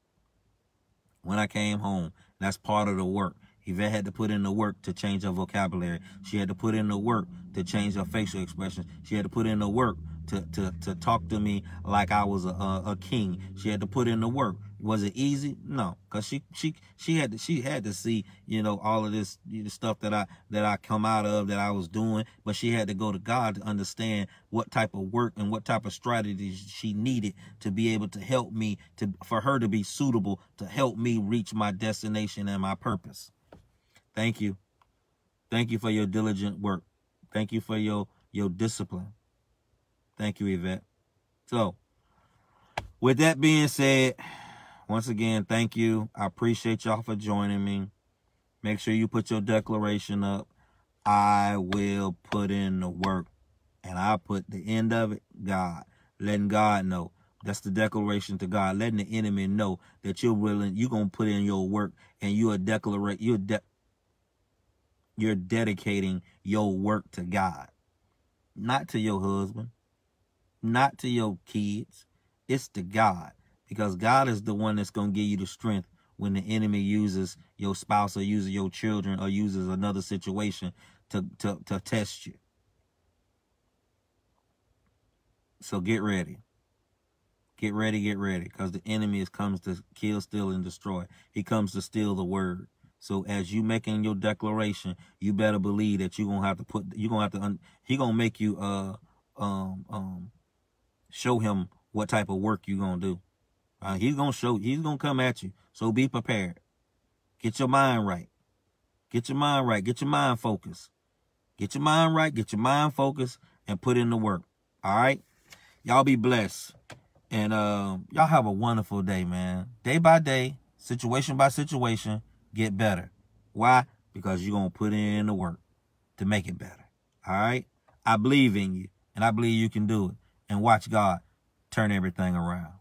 When I came home, that's part of the work. Yvette had to put in the work to change her vocabulary. She had to put in the work to change her facial expressions. She had to put in the work to, to, to talk to me like I was a, a, a king. She had to put in the work was it easy? No, cause she she she had to, she had to see you know all of this you know, stuff that I that I come out of that I was doing, but she had to go to God to understand what type of work and what type of strategies she needed to be able to help me to for her to be suitable to help me reach my destination and my purpose. Thank you, thank you for your diligent work. Thank you for your your discipline. Thank you, Yvette. So, with that being said. Once again, thank you. I appreciate y'all for joining me. Make sure you put your declaration up. I will put in the work. And I put the end of it, God. Letting God know. That's the declaration to God. Letting the enemy know that you're willing, you're going to put in your work and you are declaring, you're, de you're dedicating your work to God. Not to your husband. Not to your kids. It's to God because God is the one that's going to give you the strength when the enemy uses your spouse or uses your children or uses another situation to, to, to test you. So get ready. Get ready, get ready, because the enemy is comes to kill, steal, and destroy. He comes to steal the word. So as you making your declaration, you better believe that you're gonna have to put you're gonna have to un, he gonna make you uh um um show him what type of work you're gonna do. Uh, he's gonna show. He's gonna come at you. So be prepared. Get your mind right. Get your mind right. Get your mind focused. Get your mind right. Get your mind focused and put in the work. All right. Y'all be blessed. And uh, y'all have a wonderful day, man. Day by day, situation by situation, get better. Why? Because you're going to put in the work to make it better. All right? I believe in you, and I believe you can do it. And watch God turn everything around.